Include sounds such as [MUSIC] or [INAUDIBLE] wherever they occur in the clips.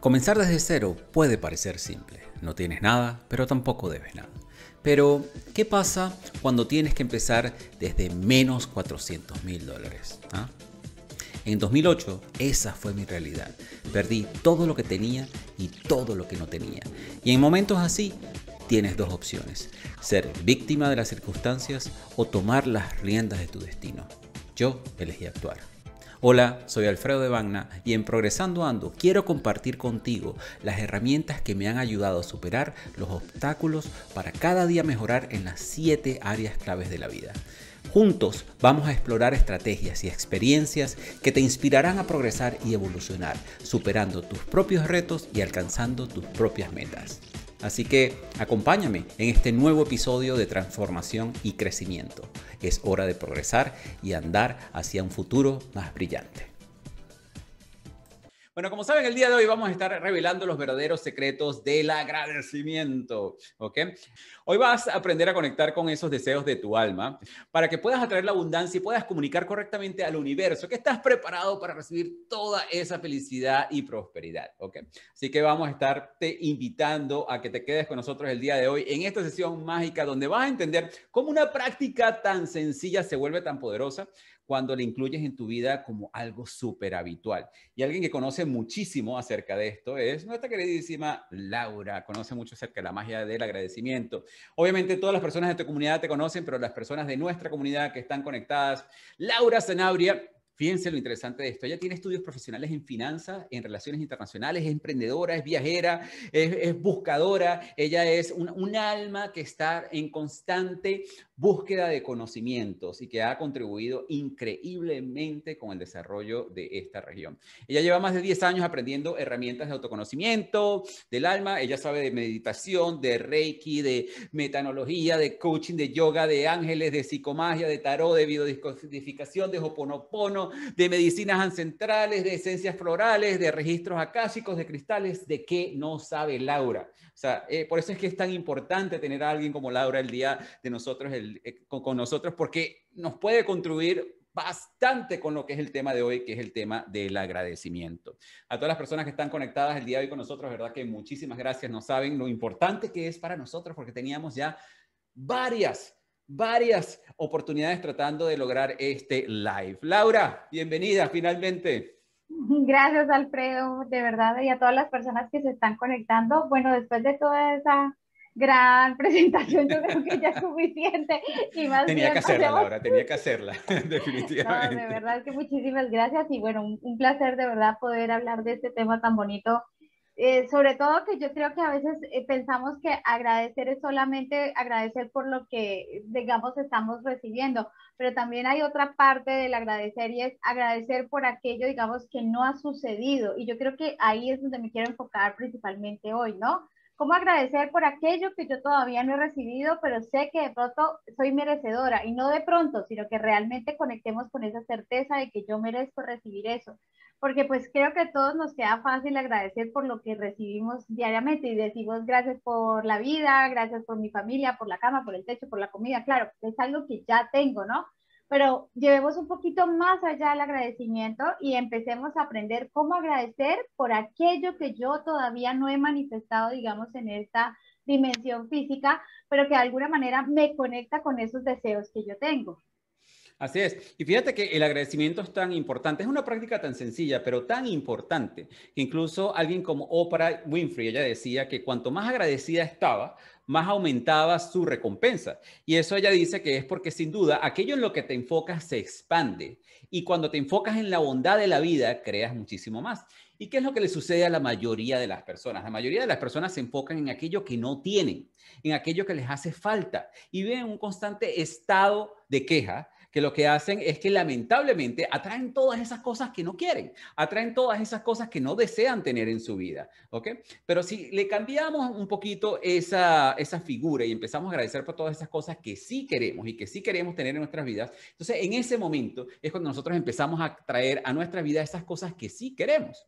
Comenzar desde cero puede parecer simple. No tienes nada, pero tampoco debes nada. Pero, ¿qué pasa cuando tienes que empezar desde menos 400 mil dólares? ¿Ah? En 2008 esa fue mi realidad. Perdí todo lo que tenía y todo lo que no tenía. Y en momentos así tienes dos opciones. Ser víctima de las circunstancias o tomar las riendas de tu destino. Yo elegí actuar. Hola, soy Alfredo de Bagna y en Progresando Ando quiero compartir contigo las herramientas que me han ayudado a superar los obstáculos para cada día mejorar en las 7 áreas claves de la vida. Juntos vamos a explorar estrategias y experiencias que te inspirarán a progresar y evolucionar, superando tus propios retos y alcanzando tus propias metas. Así que acompáñame en este nuevo episodio de transformación y crecimiento. Es hora de progresar y andar hacia un futuro más brillante. Bueno, como saben, el día de hoy vamos a estar revelando los verdaderos secretos del agradecimiento, ¿ok? Hoy vas a aprender a conectar con esos deseos de tu alma para que puedas atraer la abundancia y puedas comunicar correctamente al universo que estás preparado para recibir toda esa felicidad y prosperidad. ¿ok? Así que vamos a estarte invitando a que te quedes con nosotros el día de hoy en esta sesión mágica donde vas a entender cómo una práctica tan sencilla se vuelve tan poderosa cuando la incluyes en tu vida como algo súper habitual. Y alguien que conoce muchísimo acerca de esto es nuestra queridísima Laura. Conoce mucho acerca de la magia del agradecimiento Obviamente todas las personas de tu comunidad te conocen, pero las personas de nuestra comunidad que están conectadas, Laura Zanabria, Fíjense lo interesante de esto. Ella tiene estudios profesionales en finanzas, en relaciones internacionales, es emprendedora, es viajera, es, buscadora. Ella es un, alma que está en constante búsqueda de conocimientos y que ha contribuido increíblemente con el desarrollo de esta región. Ella lleva más de 10 años aprendiendo herramientas de autoconocimiento del alma. Ella sabe de meditación, de reiki, de metanología, de coaching, de yoga, de ángeles, de psicomagia, de tarot, de videodiscodificación, de hoponopono de medicinas ancestrales, de esencias florales, de registros acásicos, de cristales, de qué no sabe Laura. O sea, eh, por eso es que es tan importante tener a alguien como Laura el día de nosotros, eh, con, con nosotros, porque nos puede contribuir bastante con lo que es el tema de hoy, que es el tema del agradecimiento. A todas las personas que están conectadas el día de hoy con nosotros, verdad que muchísimas gracias, no saben lo importante que es para nosotros, porque teníamos ya varias varias oportunidades tratando de lograr este live. Laura, bienvenida finalmente. [LAUGHS] Gracias, Alfredo, de verdad, y a todas las personas que se están conectando. Bueno, después de toda esa gran [LAUGHS] presentación, yo creo que ya es suficiente. Y más tenía que hacerla, Laura, tenía que hacerla, [LAUGHS] definitivamente. de verdad que muchísimas gracias y bueno, un placer de verdad poder hablar de este tema tan bonito eh, sobre todo que yo creo que a veces eh, pensamos que agradecer es solamente agradecer por lo que, digamos, estamos recibiendo, pero también hay otra parte del agradecer y es agradecer por aquello, digamos, que no ha sucedido. Y yo creo que ahí es donde me quiero enfocar principalmente hoy, ¿no? ¿Cómo agradecer por aquello que yo todavía no he recibido, pero sé que de pronto soy merecedora? Y no de pronto, sino que realmente conectemos con esa certeza de que yo merezco recibir eso porque pues creo que a todos nos queda fácil agradecer por lo que recibimos diariamente y decimos gracias por la vida, gracias por mi familia, por la cama, por el techo, por la comida, claro, es algo que ya tengo, ¿no? Pero llevemos un poquito más allá el agradecimiento y empecemos a aprender cómo agradecer por aquello que yo todavía no he manifestado, digamos, en esta dimensión física, pero que de alguna manera me conecta con esos deseos que yo tengo. Así es. Y fíjate que el agradecimiento es tan importante, es una práctica tan sencilla, pero tan importante, que incluso alguien como Oprah Winfrey, ella decía que cuanto más agradecida estaba, más aumentaba su recompensa. Y eso ella dice que es porque sin duda aquello en lo que te enfocas se expande. Y cuando te enfocas en la bondad de la vida, creas muchísimo más. ¿Y qué es lo que le sucede a la mayoría de las personas? La mayoría de las personas se enfocan en aquello que no tienen, en aquello que les hace falta y viven un constante estado de queja que lo que hacen es que lamentablemente atraen todas esas cosas que no quieren, atraen todas esas cosas que no desean tener en su vida, ¿ok? Pero si le cambiamos un poquito esa, esa figura y empezamos a agradecer por todas esas cosas que sí queremos y que sí queremos tener en nuestras vidas, entonces en ese momento es cuando nosotros empezamos a traer a nuestra vida esas cosas que sí queremos.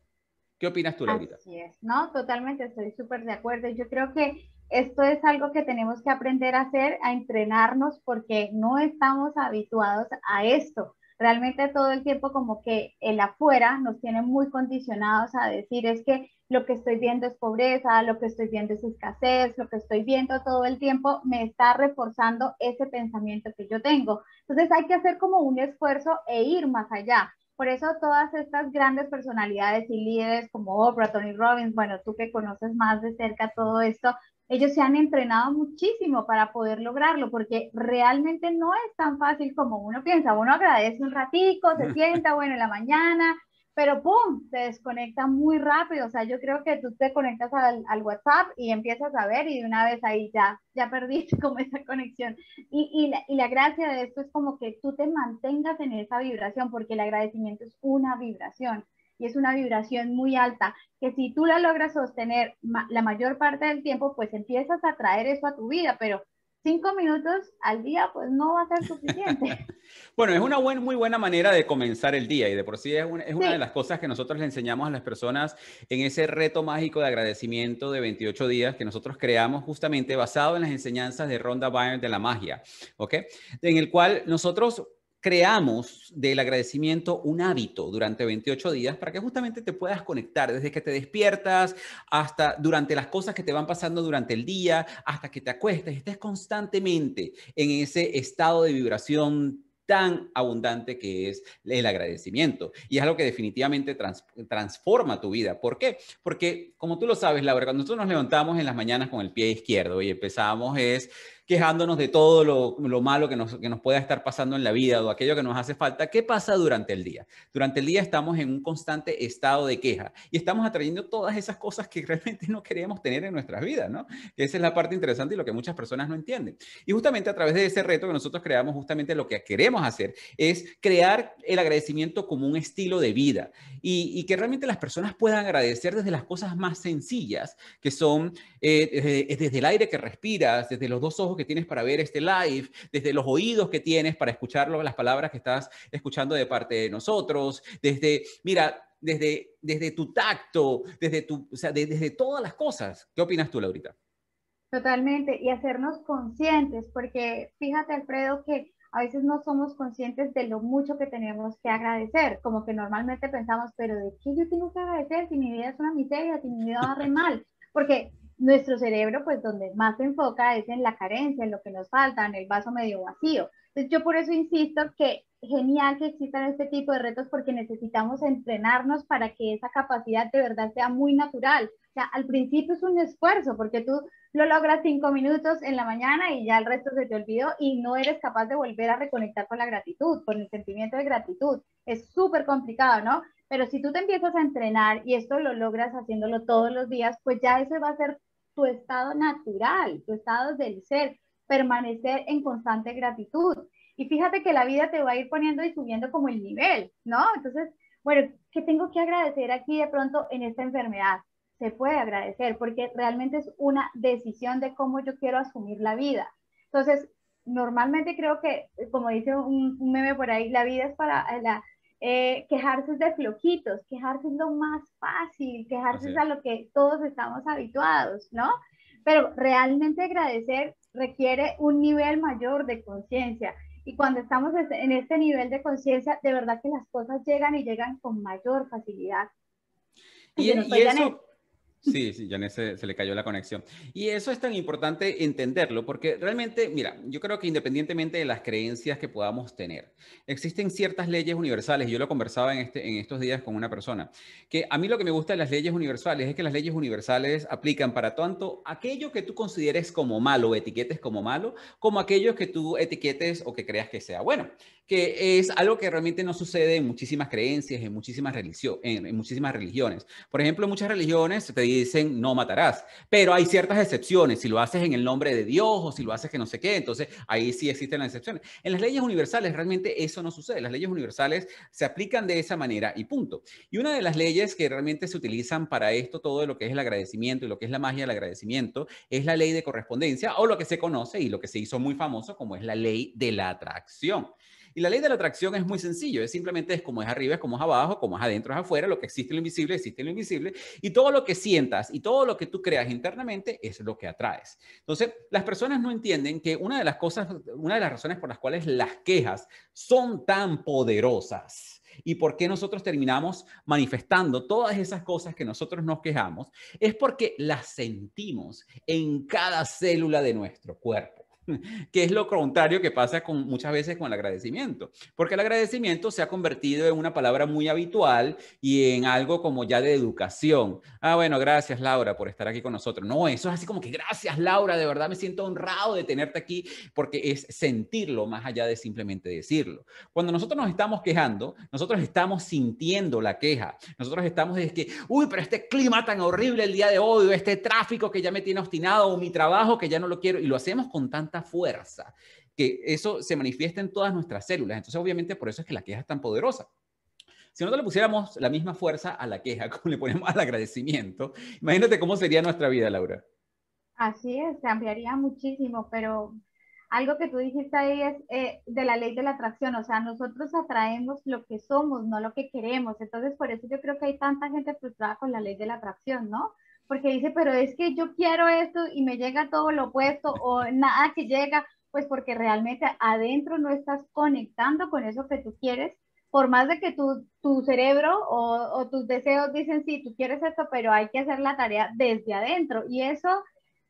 ¿Qué opinas tú, Laurita? Así es, no, totalmente, estoy súper de acuerdo. Yo creo que esto es algo que tenemos que aprender a hacer, a entrenarnos, porque no estamos habituados a esto. Realmente todo el tiempo como que el afuera nos tiene muy condicionados a decir es que lo que estoy viendo es pobreza, lo que estoy viendo es escasez, lo que estoy viendo todo el tiempo me está reforzando ese pensamiento que yo tengo. Entonces hay que hacer como un esfuerzo e ir más allá. Por eso todas estas grandes personalidades y líderes como Oprah, Tony Robbins, bueno, tú que conoces más de cerca todo esto, ellos se han entrenado muchísimo para poder lograrlo, porque realmente no es tan fácil como uno piensa. Uno agradece un ratico, se [LAUGHS] sienta, bueno, en la mañana, pero ¡pum! Se desconecta muy rápido. O sea, yo creo que tú te conectas al, WhatsApp y empiezas a ver y de una vez ahí ya, ya perdiste [LAUGHS] como esa conexión. Y, la, y la gracia de esto es como que tú te mantengas en esa vibración, porque el agradecimiento es una vibración y es una vibración muy alta, que si tú la logras sostener la mayor parte del tiempo, pues empiezas a traer eso a tu vida, pero cinco minutos al día, pues no va a ser suficiente. [LAUGHS] bueno, es una muy buena manera de comenzar el día y de por sí es, una, de las cosas que nosotros le enseñamos a las personas en ese reto mágico de agradecimiento de 28 días que nosotros creamos justamente basado en las enseñanzas de Ronda Byrne de la magia, ¿ok? En el cual nosotros creamos del agradecimiento un hábito durante 28 días para que justamente te puedas conectar desde que te despiertas hasta durante las cosas que te van pasando durante el día, hasta que te acuestes, estés constantemente en ese estado de vibración tan abundante que es el agradecimiento. Y es algo que definitivamente transforma tu vida. ¿Por qué? Porque, como tú lo sabes, Laura, cuando nosotros nos levantamos en las mañanas con el pie izquierdo y empezamos es quejándonos de todo lo, malo que nos, que pueda estar pasando en la vida o aquello que nos hace falta, ¿qué pasa durante el día? Durante el día estamos en un constante estado de queja y estamos atrayendo todas esas cosas que [LAUGHS] realmente no queremos tener en nuestras vidas, ¿no? Esa es la parte interesante y lo que muchas personas no entienden. Y justamente a través de ese reto que nosotros creamos, justamente lo que queremos hacer es crear el agradecimiento como un estilo de vida y, que realmente las personas puedan agradecer desde las cosas más sencillas, que son eh, desde, desde el aire que respiras, desde los dos ojos que tienes para ver este live, desde los oídos que tienes para escuchar las palabras que estás escuchando de parte de nosotros, desde, mira, desde, desde tu tacto, desde, tu, o sea, desde todas las cosas. ¿Qué opinas tú, Laurita? Totalmente, y hacernos conscientes, porque fíjate, Alfredo, que a veces no somos conscientes de lo mucho que tenemos que agradecer, como que normalmente pensamos, pero ¿de qué yo tengo que agradecer si mi vida es una miseria, si mi vida va re mal? Porque nuestro cerebro, pues donde más se enfoca es en la carencia, en lo que nos falta, en el vaso medio vacío. Entonces yo por eso insisto que genial que existan este tipo de retos porque necesitamos entrenarnos para que esa capacidad de verdad sea muy natural. O sea, al principio es un esfuerzo porque tú lo logras cinco minutos en la mañana y ya el resto se te olvidó y no eres capaz de volver a reconectar con la gratitud, con el sentimiento de gratitud. Es súper complicado, ¿no? Pero si tú te empiezas a entrenar y esto lo logras haciéndolo todos los días, pues ya ese va a ser tu estado natural, tu estado del ser, permanecer en constante gratitud. Y fíjate que la vida te va a ir poniendo y subiendo como el nivel, ¿no? Entonces, bueno, ¿qué tengo que agradecer aquí de pronto en esta enfermedad? Se puede agradecer porque realmente es una decisión de cómo yo quiero asumir la vida. Entonces, normalmente creo que, como dice un, un meme por ahí, la vida es para, la, eh, quejarse de floquitos, quejarse es lo más fácil, quejarse es a lo que todos estamos habituados, ¿no? Pero realmente agradecer requiere un nivel mayor de conciencia. Y cuando estamos en este nivel de conciencia, de verdad que las cosas llegan y llegan con mayor facilidad. y eso, Sí, sí, ya se, se, le cayó la conexión. Y eso es tan importante entenderlo, porque realmente, mira, yo creo que independientemente de las creencias que podamos tener, existen ciertas leyes universales. Yo lo conversaba en, este, en estos días con una persona, que a mí lo que me gusta de las leyes universales es que las leyes universales aplican para tanto aquello que tú consideres como malo, etiquetes como malo, como aquello que tú etiquetes o que creas que sea bueno que es algo que realmente no sucede en muchísimas creencias, en muchísimas, en, muchísimas religiones. Por ejemplo, en muchas religiones te dicen no matarás, pero hay ciertas excepciones, si lo haces en el nombre de Dios o si lo haces que no sé qué, entonces ahí sí existen las excepciones. En las leyes universales realmente eso no sucede, las leyes universales se aplican de esa manera y punto. Y una de las leyes que realmente se utilizan para esto, todo lo que es el agradecimiento y lo que es la magia del agradecimiento, es la ley de correspondencia o lo que se conoce y lo que se hizo muy famoso como es la ley de la atracción. Y la ley de la atracción es muy sencillo, es simplemente es como es arriba, es como es abajo, como es adentro, es afuera, lo que existe en lo invisible, existe en lo invisible, y todo lo que sientas y todo lo que tú creas internamente es lo que atraes. Entonces, las personas no entienden que una de las cosas, una de las razones por las cuales las quejas son tan poderosas y por qué nosotros terminamos manifestando todas esas cosas que nosotros nos quejamos, es porque las sentimos en cada célula de nuestro cuerpo. [LAUGHS] que es lo contrario que pasa con, muchas veces con el agradecimiento, porque el agradecimiento se ha convertido en una palabra muy habitual y en algo como ya de educación. Ah, bueno, gracias Laura por estar aquí con nosotros. No, eso es así como que gracias Laura, de verdad me siento honrado de tenerte aquí porque es sentirlo más allá de simplemente decirlo. Cuando nosotros nos estamos quejando, nosotros estamos sintiendo la queja. Nosotros estamos es que, uy, pero este clima tan horrible el día de hoy, este tráfico que ya me tiene obstinado o mi trabajo que ya no lo quiero y lo hacemos con tanto fuerza, que eso se manifiesta en todas nuestras células. Entonces, obviamente, por eso es que la queja es tan poderosa. Si nosotros le pusiéramos la misma fuerza a la queja, [LAUGHS] como le ponemos al agradecimiento, imagínate cómo sería nuestra vida, Laura. Así es, cambiaría muchísimo, pero algo que tú dijiste ahí es eh, de la ley de la atracción, o sea, nosotros atraemos lo que somos, no lo que queremos. Entonces, por eso yo creo que hay tanta gente frustrada con la ley de la atracción, ¿no? porque dice, pero es que yo quiero esto y me llega todo lo opuesto o nada que llega, pues porque realmente adentro no estás conectando con eso que tú quieres, por más de que tu, tu cerebro o, o tus deseos dicen, sí, tú quieres esto, pero hay que hacer la tarea desde adentro y eso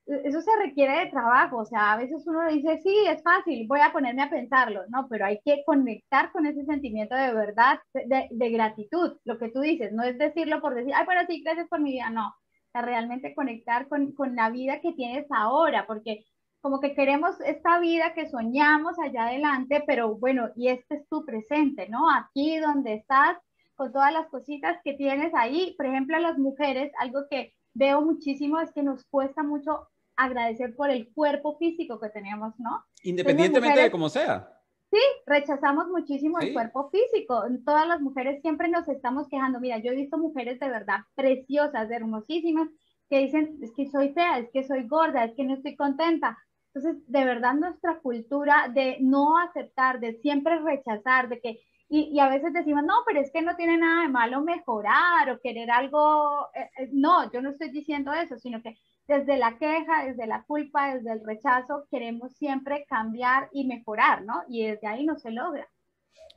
eso se requiere de trabajo, o sea, a veces uno dice, sí, es fácil, voy a ponerme a pensarlo, no, pero hay que conectar con ese sentimiento de verdad, de, de gratitud, lo que tú dices, no es decirlo por decir, ay, pero sí, gracias por mi vida, no, realmente conectar con, con la vida que tienes ahora, porque como que queremos esta vida que soñamos allá adelante, pero bueno, y este es tu presente, ¿no? Aquí donde estás, con todas las cositas que tienes ahí. Por ejemplo, a las mujeres, algo que veo muchísimo es que nos cuesta mucho agradecer por el cuerpo físico que tenemos, ¿no? Independientemente de cómo sea. Sí, rechazamos muchísimo el cuerpo físico. Todas las mujeres siempre nos estamos quejando. Mira, yo he visto mujeres de verdad preciosas, hermosísimas, que dicen, es que soy fea, es que soy gorda, es que no estoy contenta. Entonces, de verdad nuestra cultura de no aceptar, de siempre rechazar, de que, y, a veces decimos, no, pero es que no tiene nada de malo mejorar o querer algo. Eh, eh, no, yo no estoy diciendo eso, sino que desde la queja, desde la culpa, desde el rechazo, queremos siempre cambiar y mejorar, ¿no? Y desde ahí no se logra.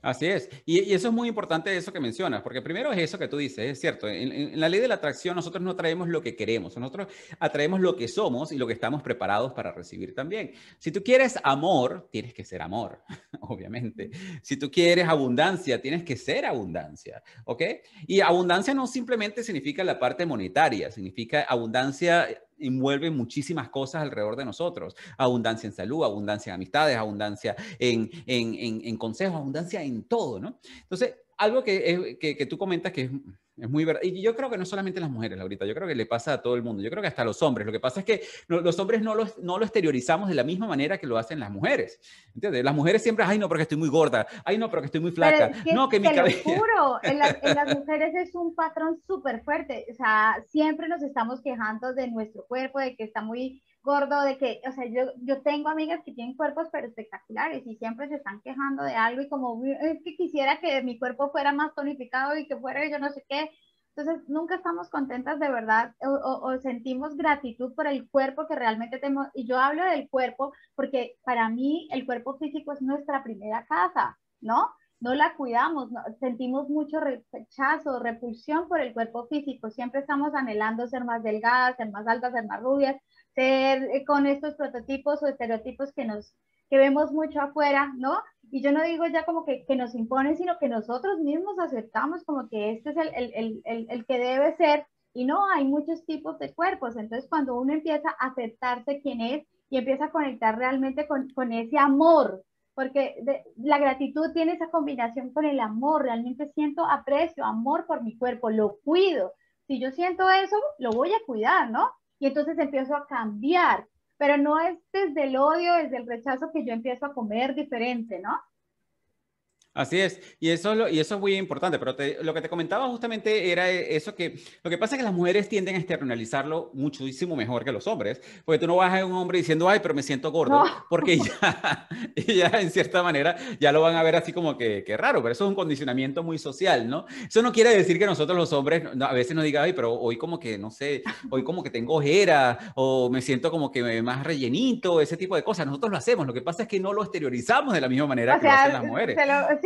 Así es. Y, eso es muy importante, eso que mencionas, porque primero es eso que tú dices, es cierto, en, la ley de la atracción nosotros no traemos lo que queremos, nosotros atraemos lo que somos y lo que estamos preparados para recibir también. Si tú quieres amor, tienes que ser amor, [LAUGHS] obviamente. Si tú quieres abundancia, tienes que ser abundancia, ¿ok? Y abundancia no simplemente significa la parte monetaria, significa abundancia envuelve muchísimas cosas alrededor de nosotros. Abundancia en salud, abundancia en amistades, abundancia en, en, en, consejos, abundancia en todo, ¿no? Entonces, algo que, que, que tú comentas que es es muy verdad. Y yo creo que no solamente las mujeres, Laurita, yo creo que le pasa a todo el mundo. Yo creo que hasta los hombres. Lo que pasa es que los hombres no lo, no lo exteriorizamos de la misma manera que lo hacen las mujeres. ¿Entiendes? Las mujeres siempre, ay, no, porque estoy muy gorda. Ay, no, porque estoy muy flaca. no, que mi cabeza. en, las [LAUGHS] mujeres es un patrón súper fuerte. O sea, siempre nos estamos quejando de nuestro cuerpo, de que está muy gordo, de que, o sea, yo, yo tengo amigas que tienen cuerpos pero espectaculares y siempre se están quejando de algo y como, es que quisiera que mi cuerpo fuera más tonificado y que fuera yo no sé qué. Entonces, nunca estamos contentas de verdad o, sentimos gratitud por el cuerpo que realmente tenemos. Y yo hablo del cuerpo porque para mí el cuerpo físico es nuestra primera casa, ¿no? no la cuidamos, sentimos mucho rechazo, repulsión por el cuerpo físico, siempre estamos anhelando ser más delgadas, ser más altas, ser más rubias, eh, con estos prototipos o estereotipos que nos que vemos mucho afuera, ¿no? Y yo no digo ya como que, nos imponen, sino que nosotros mismos aceptamos como que este es el, que debe ser. Y no, hay muchos tipos de cuerpos. Entonces, cuando uno empieza a aceptarse quién es y empieza a conectar realmente con, ese amor, porque la gratitud tiene esa combinación con el amor. Realmente siento aprecio, amor por mi cuerpo, lo cuido. Si yo siento eso, lo voy a cuidar, ¿no? Y entonces empiezo a cambiar, pero no es desde el odio, desde el rechazo que yo empiezo a comer diferente, ¿no? Así es, y eso, y eso es muy importante, pero lo que te comentaba justamente era e, eso que lo que pasa es que las mujeres tienden a externalizarlo muchísimo mejor que los hombres, porque tú no vas a un hombre diciendo, ay, pero me siento gordo, porque ya, [LAUGHS] ya en cierta manera ya lo van a ver así como que, raro, pero eso es un condicionamiento muy social, ¿no? Eso no quiere decir que nosotros los hombres a veces nos diga ay, pero hoy como que, no sé, hoy como que tengo ojera o me siento como que más rellenito, ese tipo de cosas, nosotros lo hacemos, lo que pasa es que no lo exteriorizamos de la misma manera que lo hacen las mujeres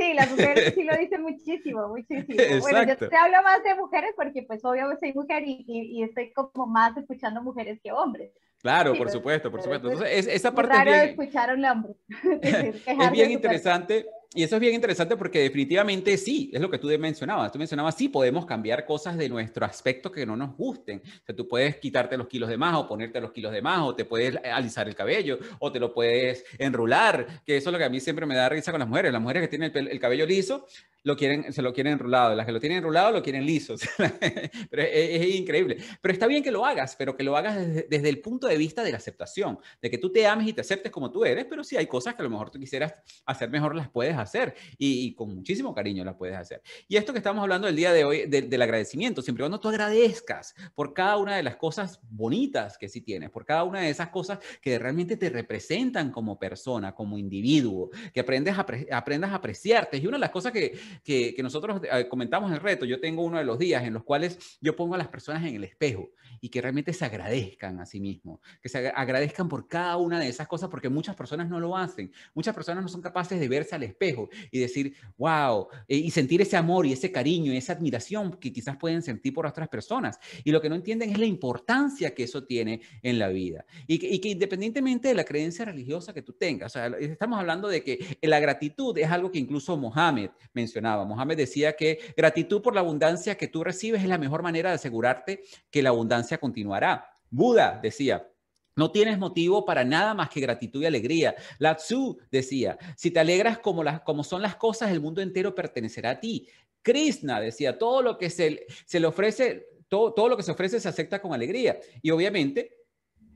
sí, las mujeres sí lo [LAUGHS] dicen muchísimo, muchísimo. Bueno, yo te hablo más de mujeres porque pues obvio soy mujer y, estoy como más escuchando mujeres que hombres. Claro, por supuesto, por supuesto. Pues, Entonces, es, esa parte escuchar a un [LAUGHS] [LAUGHS] es bien interesante y eso es bien interesante porque definitivamente sí, es lo que tú mencionabas. Tú mencionabas, sí, podemos cambiar cosas de nuestro aspecto que no nos gusten. O sea, tú puedes quitarte los kilos de más o ponerte los kilos de más o te puedes alisar el cabello o te lo puedes enrular, que eso es lo que a mí siempre me da risa con las mujeres. Las mujeres que tienen el, cabello liso lo quieren, se lo quieren enrulado. Las que lo tienen enrulado lo quieren liso. [LAUGHS] es, increíble. Pero está bien que lo hagas, pero que lo hagas desde, el punto de vista de la aceptación, de que tú te ames y te aceptes como tú eres, pero si sí hay cosas que a lo mejor tú quisieras hacer mejor, las puedes hacer y, con muchísimo cariño las puedes hacer. Y esto que estamos hablando el día de hoy, del agradecimiento, siempre cuando tú agradezcas por cada una de las cosas bonitas que sí tienes, por cada una de esas cosas que realmente te representan como persona, como individuo, que aprendes a, aprendas a apreciarte. Y una de las cosas que, que, que nosotros eh, comentamos en el reto, yo tengo uno de los días en los cuales yo pongo a las personas en el espejo y que realmente se agradezcan a sí mismos, que se agradezcan por cada una de esas cosas, porque muchas personas no lo hacen, muchas personas no son capaces de verse al espejo y decir, wow, eh, y sentir ese amor y ese cariño y esa admiración que quizás pueden sentir por otras personas. Y lo que no entienden es la importancia que eso tiene en la vida. Y que, independientemente de la creencia religiosa que tú tengas, estamos hablando de que la gratitud es algo que incluso Mohammed mencionaba. Mohammed decía que gratitud por la abundancia que tú recibes es la mejor manera de asegurarte que la abundancia continuará. Buda decía, no tienes motivo para nada más que gratitud y alegría. Latsu decía, si te alegras como, las, como son las cosas, el mundo entero pertenecerá a ti. Krishna decía, todo lo que se, se le ofrece, todo, todo lo que se ofrece se acepta con alegría. Y obviamente,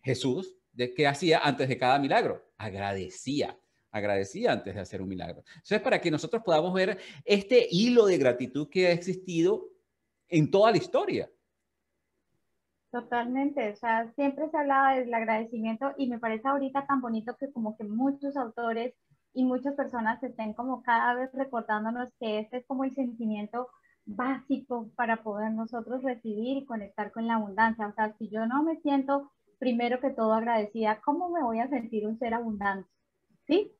Jesús, ¿qué hacía antes de cada milagro? Agradecía agradecía antes de hacer un milagro. Eso es para que nosotros podamos ver este hilo de gratitud que ha existido en toda la historia. Totalmente, o sea, siempre se hablaba del agradecimiento y me parece ahorita tan bonito que como que muchos autores y muchas personas estén como cada vez recordándonos que este es como el sentimiento básico para poder nosotros recibir y conectar con la abundancia. O sea, si yo no me siento primero que todo agradecida, ¿cómo me voy a sentir un ser abundante? ¿Sí?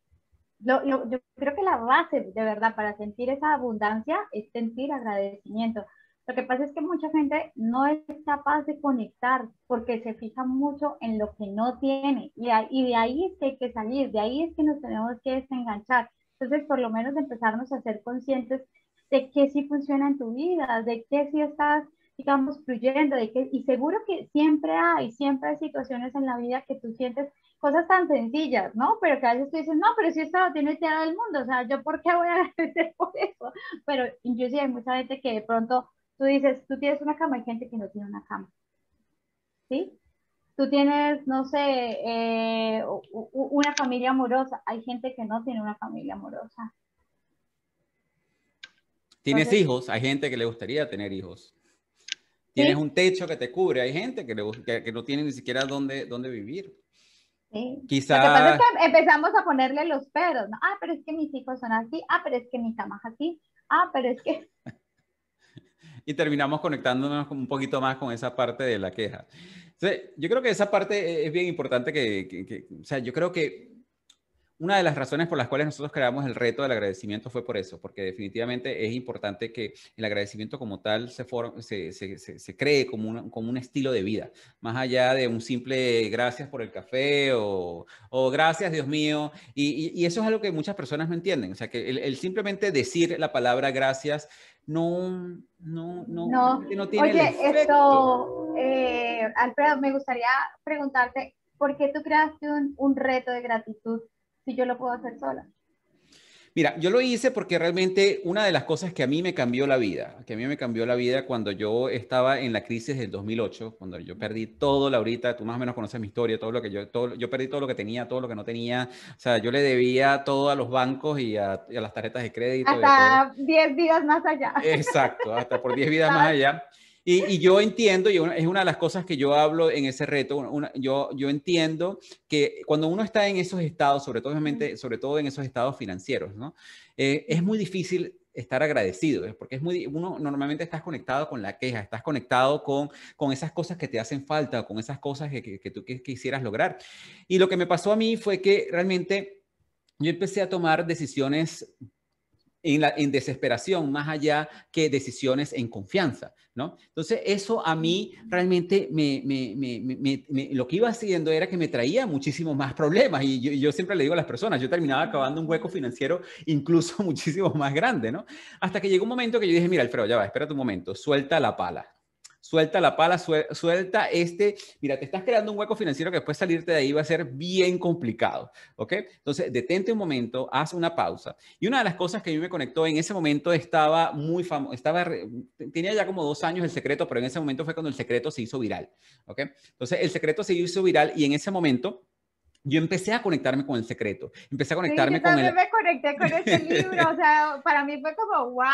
yo creo que la base de verdad para sentir esa abundancia es sentir agradecimiento. Lo que pasa es que mucha gente no es capaz de conectar porque se fija mucho en lo que no tiene y, y de ahí es que hay que salir, de ahí es que nos tenemos que desenganchar. Entonces, por lo menos empezarnos a ser conscientes de qué sí funciona en tu vida, de qué sí estás, digamos, fluyendo, de qué, y seguro que siempre hay, siempre hay situaciones en la vida que tú sientes cosas tan sencillas, ¿no? Pero que a veces tú dices, no, pero si esto lo tiene todo del mundo, o sea, ¿yo por qué voy a agradecer [LAUGHS] por eso? Pero inclusive hay mucha gente que de pronto Tú dices, tú tienes una cama, hay gente que no tiene una cama. ¿Sí? Tú tienes, no sé, eh, una familia amorosa, hay gente que no tiene una familia amorosa. Tienes hijos, hay gente que le gustaría tener hijos. Tienes un techo que te cubre, hay gente que, no tiene ni siquiera dónde, dónde vivir. Sí. Quizá... empezamos a ponerle los pedos, ¿no? Ah, pero es que mis hijos son así, ah, pero es que mi cama es así, ah, pero es que y terminamos conectándonos un poquito más con esa parte de la queja. yo creo que esa parte e, es bien importante que, o sea, yo creo que una de las razones por las cuales nosotros creamos el reto del agradecimiento fue por eso, porque definitivamente es importante que el agradecimiento como tal se, se, se, se cree como un, como un estilo de vida, más allá de un simple gracias por el café o, o gracias Dios mío, y, y, eso es algo que muchas personas no entienden, o sea que el simplemente decir la palabra gracias no, no, no, no. tiene Oye, esto, eh, Alfredo, me gustaría preguntarte, ¿por qué tú creaste un reto de gratitud si yo lo puedo hacer sola? Mira, yo lo hice porque realmente una de las cosas que a mí me cambió la vida, que a mí me cambió la vida cuando yo estaba en la crisis del 2008, cuando yo perdí todo, Laurita, tú más o menos conoces mi historia, todo lo que yo, todo, yo perdí todo lo que tenía, todo lo que no tenía, o sea, yo le debía todo a los bancos y a, las tarjetas de crédito. Hasta 10 vidas más allá. Exacto, hasta por 10 vidas [LAUGHS] más allá. Y, yo entiendo, y es una de las cosas que yo hablo en ese reto, yo, yo entiendo que cuando uno está en esos estados, sobre todo, obviamente, sobre todo en esos estados financieros, eh, es muy difícil estar agradecido, porque es muy, uno normalmente estás conectado con la queja, estás conectado con, con esas cosas que te hacen falta, con esas cosas que, que, que tú quisieras lograr. Y lo que me pasó a mí fue que realmente yo empecé a tomar decisiones en, desesperación más allá que decisiones en confianza, ¿no? Entonces, eso a mí realmente me, lo que iba haciendo era que me traía muchísimos más problemas y yo, siempre le digo a las personas, yo terminaba acabando un hueco financiero incluso [LAUGHS] muchísimo más grande, ¿no? Hasta que llegó un momento que yo dije, mira, Alfredo, ya va, espérate un momento, suelta la pala, suelta la pala, suelta este, mira, te estás creando un hueco financiero que después salirte de ahí va a ser bien complicado, ¿ok? Entonces, detente un momento, haz una pausa. Y una de las cosas que a mí me conectó en ese momento estaba muy famoso, estaba, tenía ya como dos años el secreto, pero en ese momento fue cuando el secreto se hizo viral, ¿ok? Entonces, el secreto se hizo viral y en ese momento yo empecé a conectarme con el secreto, empecé a conectarme sí, yo también con me conecté con [LAUGHS] ese libro, o sea, para mí fue como, wow,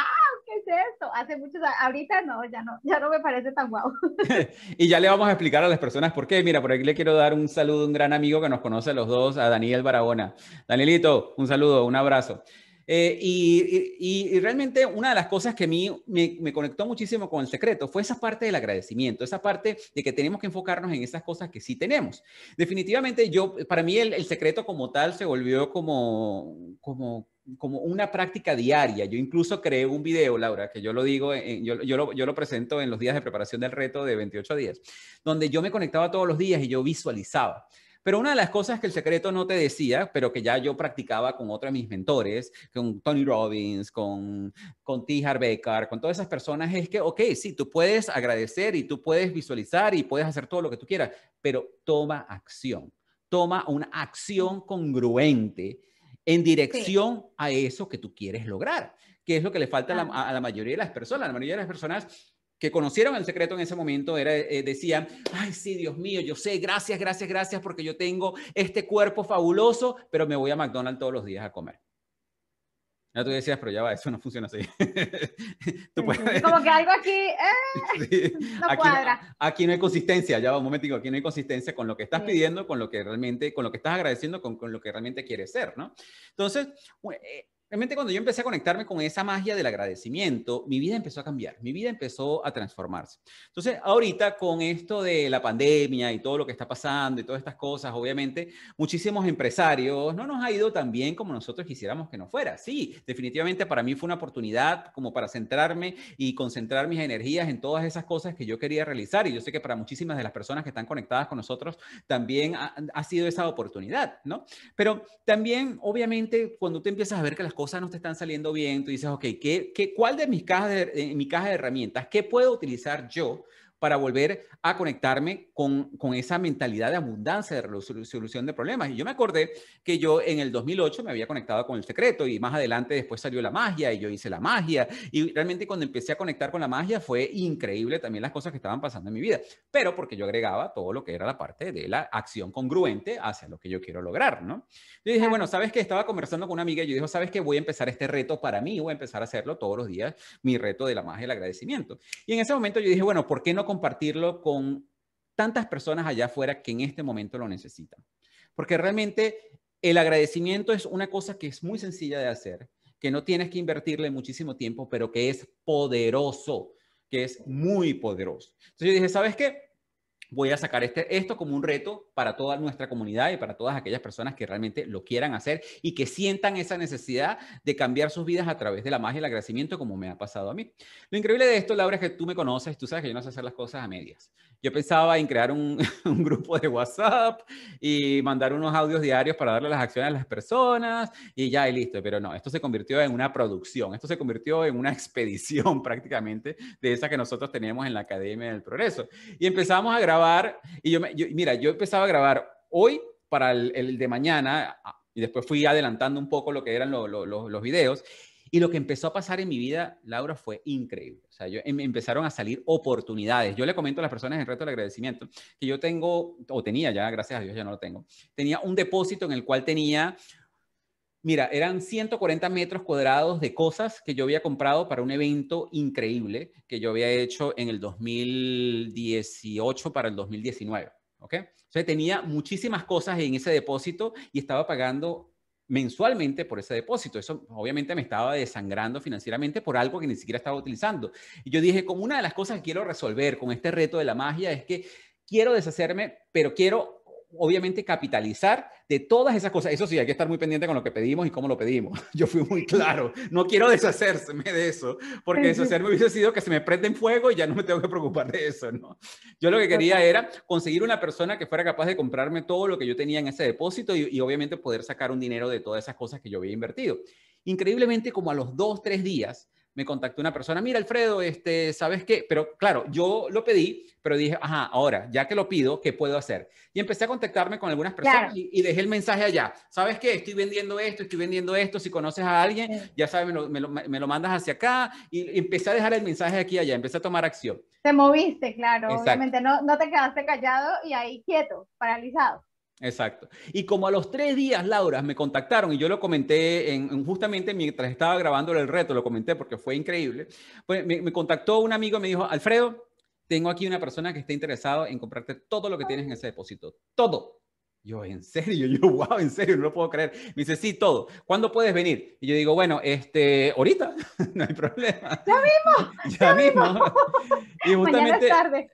¿qué es esto? Hace muchos ahorita no, ya no, ya no me parece tan Wow. [LAUGHS] y ya le vamos a explicar a las personas por qué. Mira, por aquí le quiero dar un saludo a un gran amigo que nos conoce a los dos, a Daniel Barahona. Danielito, un saludo, un abrazo. Eh, y, realmente una de las cosas que a mí me, conectó muchísimo con el secreto fue esa parte del agradecimiento, esa parte de que tenemos que enfocarnos en esas cosas que sí tenemos. Definitivamente yo, para mí el, secreto como tal se volvió como, como, una práctica diaria. Yo incluso creé un video, Laura, que yo lo digo, eh, yo, lo, yo, lo, presento en los días de preparación del reto de 28 días, donde yo me conectaba todos los días y yo visualizaba. Pero una de las cosas que el secreto no te decía, pero que ya yo practicaba con otros de mis mentores, con Tony Robbins, con, con T. con todas esas personas, es que, ok, sí, tú puedes agradecer y tú puedes visualizar y puedes hacer todo lo que tú quieras, pero toma acción, toma una acción congruente en dirección a eso que tú quieres lograr, que es lo que le falta a la, a la mayoría de las personas. La mayoría de las personas que conocieron el secreto en ese momento era, eh, decían, ay, sí, Dios mío, yo sé, gracias, gracias, gracias, porque yo tengo este cuerpo fabuloso, pero me voy a McDonald's todos los días a comer. Ya tú decías, pero ya va, eso no funciona así. [LAUGHS] Como que algo aquí [LAUGHS] eh, no aquí, cuadra. Aquí no hay consistencia, ya va un momentico, aquí no hay consistencia con lo que estás pidiendo, con lo que realmente, con lo que estás agradeciendo, con, con, lo que realmente quieres ser, ¿no? Entonces, Realmente cuando yo empecé a conectarme con esa magia del agradecimiento, mi vida empezó a cambiar, mi vida empezó a transformarse. Entonces, ahorita con esto de la pandemia y todo lo que está pasando y todas estas cosas, obviamente, muchísimos empresarios no nos ha ido tan bien como nosotros quisiéramos que nos fuera. Sí, definitivamente para mí fue una oportunidad como para centrarme y concentrar mis energías en todas esas cosas que yo quería realizar. Y yo sé que para muchísimas de las personas que están conectadas con nosotros también ha, ha sido esa oportunidad, ¿no? Pero también, obviamente, cuando tú empiezas a ver que las cosas no te están saliendo bien, tú dices, ok, cuál de mis cajas de, mi caja de herramientas, qué puedo utilizar yo para volver a conectarme con, con esa mentalidad de abundancia de solución de problemas. Y yo me acordé que yo en el 2008 me había conectado con el secreto y más adelante después salió la magia y yo hice la magia. Y realmente cuando empecé a conectar con la magia fue increíble también las cosas que estaban pasando en mi vida, pero porque yo agregaba todo lo que era la parte de la acción congruente hacia lo que yo quiero lograr, ¿no? Yo dije, bueno, ¿sabes que Estaba conversando con una amiga y yo dije, ¿sabes que Voy a empezar este reto para mí, voy a empezar a hacerlo todos los días, mi reto de la magia y el agradecimiento. Y en ese momento yo dije, bueno, ¿por qué no compartirlo con tantas personas allá afuera que en este momento lo necesitan. Porque realmente el agradecimiento es una cosa que es muy sencilla de hacer, que no tienes que invertirle muchísimo tiempo, pero que es poderoso, que es muy poderoso. Entonces yo dije, ¿sabes qué? voy a sacar este, esto como un reto para toda nuestra comunidad y para todas aquellas personas que realmente lo quieran hacer y que sientan esa necesidad de cambiar sus vidas a través de la magia y el agradecimiento como me ha pasado a mí. Lo increíble de esto, Laura, es que tú me conoces, tú sabes que yo no sé hacer las cosas a medias. Yo pensaba en crear un, [LAUGHS] grupo de WhatsApp y mandar unos audios diarios para darle las acciones a las personas y ya y listo, pero no, esto se convirtió en una producción, esto se convirtió en una [LAUGHS] expedición prácticamente de esa que nosotros tenemos en la Academia del Progreso. Y empezamos a grabar y yo, mira, yo empezaba a grabar hoy para el, de mañana ah, y después fui adelantando un poco lo que eran los videos. Y lo que empezó a pasar en mi vida, Laura, fue increíble. O sea, yo, em, empezaron a salir oportunidades. Yo le comento a las personas en reto del agradecimiento que yo tengo, o tenía ya, gracias a Dios ya no lo tengo, tenía un depósito en el cual tenía Mira, eran 140 metros cuadrados de cosas que yo había comprado para un evento increíble que yo había hecho en el 2018 para el 2019. ¿Ok? O tenía muchísimas cosas en ese depósito y estaba pagando mensualmente por ese depósito. Eso obviamente me estaba desangrando financieramente por algo que ni siquiera estaba utilizando. Y yo dije, como una de las cosas que quiero resolver con este reto de la magia es que quiero deshacerme, pero quiero obviamente capitalizar de todas esas cosas. Eso sí, hay que estar muy pendiente con lo que pedimos y cómo lo pedimos. [LAUGHS] Yo fui muy claro. No quiero deshacerme de eso, porque deshacerme hubiese sido que se me prende en fuego y ya no me tengo que preocupar de eso, ¿no? Yo lo que quería era conseguir una persona que fuera capaz de comprarme todo lo que yo tenía en ese depósito y, y obviamente poder sacar un dinero de todas esas cosas que yo había invertido. Increíblemente, como a los dos, tres días, me contactó una persona, mira Alfredo, este, ¿sabes qué? Pero claro, yo lo pedí, pero dije, ajá, ahora, ya que lo pido, ¿qué puedo hacer? Y empecé a contactarme con algunas personas y, dejé el mensaje allá, ¿sabes qué? Estoy vendiendo esto, estoy vendiendo esto, si conoces a alguien, ya sabes, me lo, me, mandas hacia acá y empecé a dejar el mensaje aquí allá, empecé a tomar acción. Te moviste, claro, obviamente, no, no te quedaste callado y ahí quieto, paralizado. Exacto. Y como a los tres días, Laura, me contactaron y yo lo comenté en, justamente mientras estaba grabando el reto, lo comenté porque fue increíble. Pues me, me contactó un amigo y me dijo, Alfredo, tengo aquí una persona que está interesado en comprarte todo lo que tienes en ese depósito. Todo. Yo, en serio, [LAUGHS] yo, wow, en serio, no lo puedo creer. Me dice, sí, todo. ¿Cuándo puedes venir? Y yo digo, bueno, este, ahorita, [LAUGHS] no hay problema. Ya mismo. [LAUGHS] Ya, mismo. y justamente,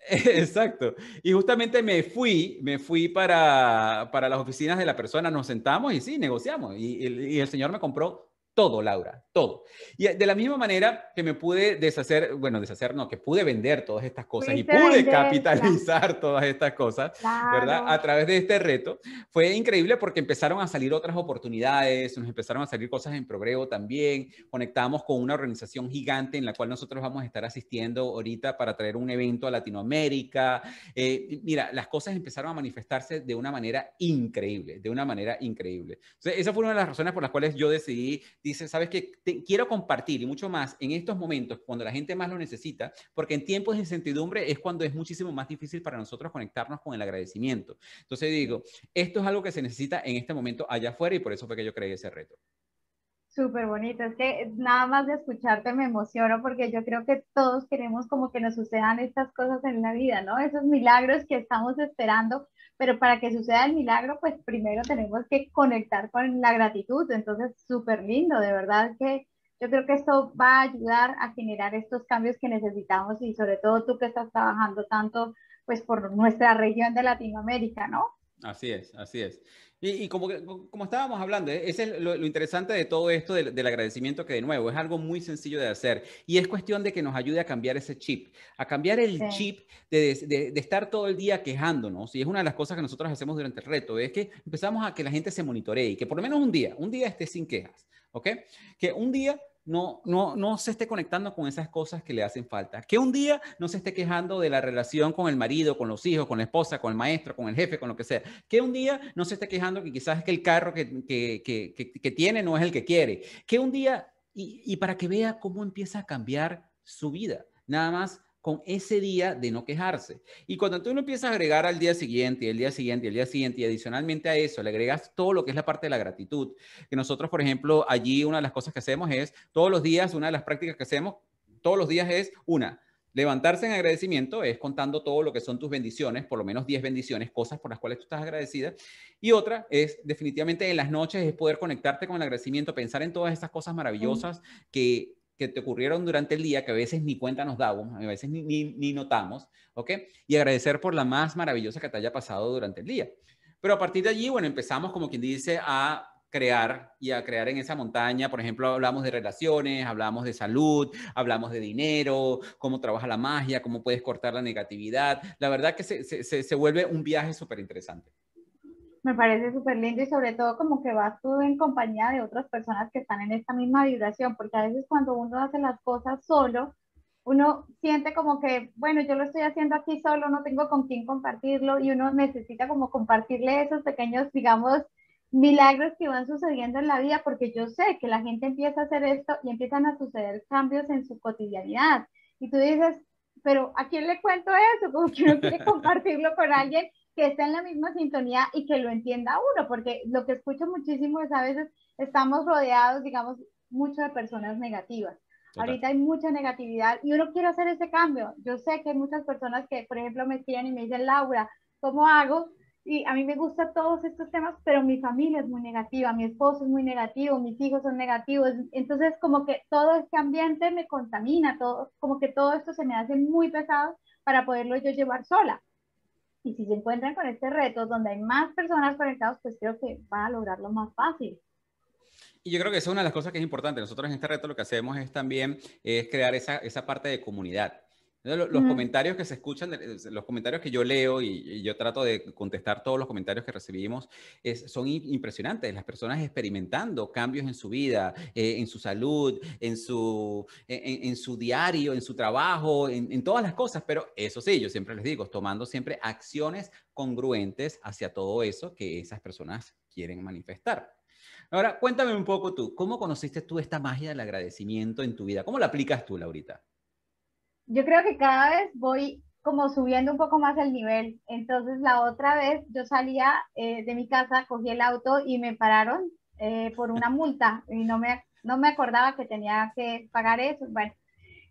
Exacto. Y justamente me fui, me fui para, para las oficinas de la persona, nos sentamos y sí, negociamos. y el señor me compró todo, Laura, todo. Y eh, de la misma manera que me pude deshacer, bueno, deshacer no, que pude vender todas estas cosas y pude capitalizar todas estas cosas, ¿verdad? A través de este reto. Fue increíble porque empezaron a salir otras oportunidades, nos empezaron a salir cosas en progreso también, conectamos con una organización gigante en la cual nosotros vamos a estar asistiendo ahorita para traer un evento a Latinoamérica. Eh, mira, las cosas empezaron a manifestarse de una manera increíble, de una manera increíble. esa fue una de las razones por las cuales yo decidí, dice, ¿sabes qué? quiero compartir y mucho más en estos momentos, cuando la gente más lo necesita, porque en tiempos de incertidumbre es cuando es muchísimo más difícil para nosotros conectarnos con el agradecimiento. Entonces digo, esto es algo que se necesita en este momento allá afuera y por eso fue que yo creé ese reto. Súper bonito, es que nada más de escucharte me emociono porque yo creo que todos queremos como que nos sucedan estas cosas en la vida, ¿no? Esos milagros que estamos esperando pero para que suceda el milagro, pues primero tenemos que conectar con la gratitud. Entonces, súper lindo, de verdad que yo creo que esto va a ayudar a generar estos cambios que necesitamos y sobre todo tú que estás trabajando tanto pues por nuestra región de Latinoamérica, ¿no? Así es, así es. Y, como, como estábamos hablando, eh, ese es lo, interesante de todo esto del, del, agradecimiento, que de nuevo es algo muy sencillo de hacer y es cuestión de que nos ayude a cambiar ese chip, a cambiar el chip de, de, de, estar todo el día quejándonos. Y es una de las cosas que nosotros hacemos durante el reto, es que empezamos a que la gente se monitoree y que por lo menos un día, un día esté sin quejas, ¿ok? Que un día no, no, no se esté conectando con esas cosas que le hacen falta. Que un día no se esté quejando de la relación con el marido, con los hijos, con la esposa, con el maestro, con el jefe, con lo que sea. Que un día no se esté quejando que quizás es que el carro que, que, que, que tiene no es el que quiere. Que un día, y, y para que vea cómo empieza a cambiar su vida. Nada más con ese día de no quejarse. Y cuando tú uno empiezas a agregar al día siguiente, y el día siguiente, el día siguiente, y adicionalmente a eso, le agregas todo lo que es la parte de la gratitud, que nosotros, por ejemplo, allí una de las cosas que hacemos es, todos los días, una de las prácticas que hacemos todos los días es una, Levantarse en agradecimiento es contando todo lo que son tus bendiciones, por lo menos 10 bendiciones, cosas por las cuales tú estás agradecida. Y otra es definitivamente en las noches es poder conectarte con el agradecimiento, pensar en todas estas cosas maravillosas que que te ocurrieron durante el día, que a veces ni cuenta nos damos, a veces ni, ni, notamos, ¿ok? Y agradecer por la más maravillosa que te haya pasado durante el día. Pero a partir de allí, bueno, empezamos como quien dice a crear y a crear en esa montaña. Por ejemplo, hablamos de relaciones, hablamos de salud, hablamos de dinero, cómo trabaja la magia, cómo puedes cortar la negatividad. La verdad que se vuelve un viaje súper interesante. Me parece súper lindo y sobre todo como que vas tú en compañía de otras personas que están en esta misma vibración, porque a veces cuando uno hace las cosas solo, uno siente como que, bueno, yo lo estoy haciendo aquí solo, no tengo con quién compartirlo y uno necesita como compartirle esos pequeños, digamos, milagros que van sucediendo en la vida, porque yo sé que la gente empieza a hacer esto y empiezan a suceder cambios en su cotidianidad. Y tú dices, pero ¿a quién le cuento eso? Como que uno quiere [LAUGHS] compartirlo con alguien que esté en la misma sintonía y que lo entienda uno, porque lo que escucho muchísimo es a veces estamos rodeados, digamos, mucho de personas negativas. Ahorita hay mucha negatividad y uno quiere hacer ese cambio. Yo sé que hay muchas personas que, por ejemplo, me escriben y me dicen, Laura, ¿cómo hago? Y a mí me gustan todos estos temas, pero mi familia es muy negativa, mi esposo es muy negativo, mis hijos son negativos. Entonces, como que todo este ambiente me contamina, todo, como que todo esto se me hace muy pesado para poderlo yo llevar sola. Y si se encuentran con este reto donde hay más personas conectadas, pues creo que van a lograrlo más fácil. Y yo creo que esa es una de las cosas que es importante. Nosotros en este reto lo que hacemos es también es crear esa, esa parte de comunidad los, comentarios que se escuchan, eh, los comentarios que yo leo y, yo trato de contestar todos los comentarios que recibimos, son impresionantes. Las personas experimentando cambios en su vida, eh, en su salud, en su, en, su diario, en su trabajo, en, en, todas las cosas. Pero eso sí, yo siempre les digo, tomando siempre acciones congruentes hacia todo eso que esas personas quieren manifestar. Ahora, cuéntame un poco tú, ¿cómo conociste tú esta magia del agradecimiento en tu vida? ¿Cómo la aplicas tú, Laurita? yo creo que cada vez voy como subiendo un poco más el nivel. Entonces la otra vez yo salía eh, de mi casa, cogí el auto y me pararon eh, por una multa y no me, no me acordaba que tenía que pagar eso. Bueno,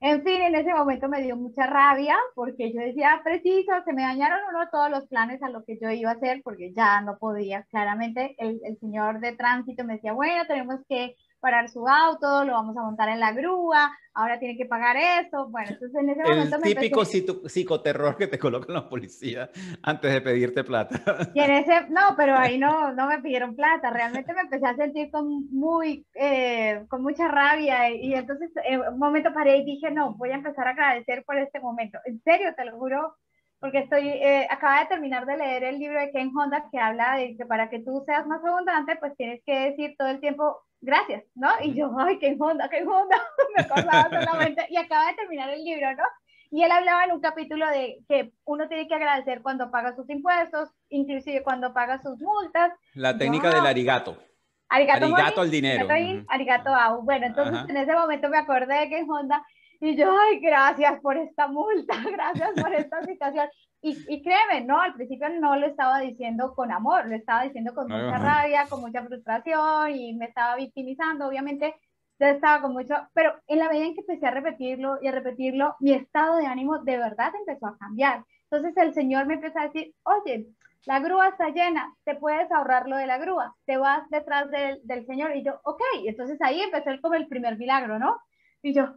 en fin, en ese momento me dio mucha rabia porque yo decía, ah, preciso, se me dañaron uno todos los planes a lo que yo iba a hacer porque ya no podía. Claramente el, el señor de tránsito me decía, bueno, tenemos que parar su auto, lo vamos a montar en la grúa, ahora tiene que pagar eso. Bueno, entonces en ese momento... El típico psicoterror que te colocan los policías antes de pedirte plata. Y en ese, no, pero ahí no, [LAUGHS] no me pidieron plata, realmente me empecé a sentir con, muy, eh, con mucha rabia y entonces en un momento paré y dije, no, voy a empezar a agradecer por este momento. En serio, te lo juro, porque estoy, eh, acaba de terminar de leer el libro de Ken Honda que habla de que para que tú seas más abundante, pues tienes que decir todo el tiempo gracias, ¿no? Y yo, ay, qué onda, qué Honda, [LAUGHS] me acordaba solamente, [LAUGHS] y acaba de terminar el libro, ¿no? Y él hablaba en un capítulo de que uno tiene que agradecer cuando paga sus impuestos, inclusive cuando paga sus multas. La técnica del ah, arigato. Arigato, al dinero. Arigato, Bueno, entonces en ese momento me acordé de que Honda y yo, ay, gracias por esta multa, [LAUGHS] gracias por esta situación. Y, y, créeme, no, al principio no lo estaba diciendo con amor, lo estaba diciendo con mucha rabia, con mucha frustración y me estaba victimizando, obviamente. Yo estaba con mucho, pero en la medida en que empecé a repetirlo y a repetirlo, mi estado de ánimo de verdad empezó a cambiar. Entonces el Señor me empezó a decir, oye, la grúa está llena, te puedes ahorrar lo de la grúa, te vas detrás del, del Señor. Y yo, ok, entonces ahí empezó como el primer milagro, ¿no? Y yo,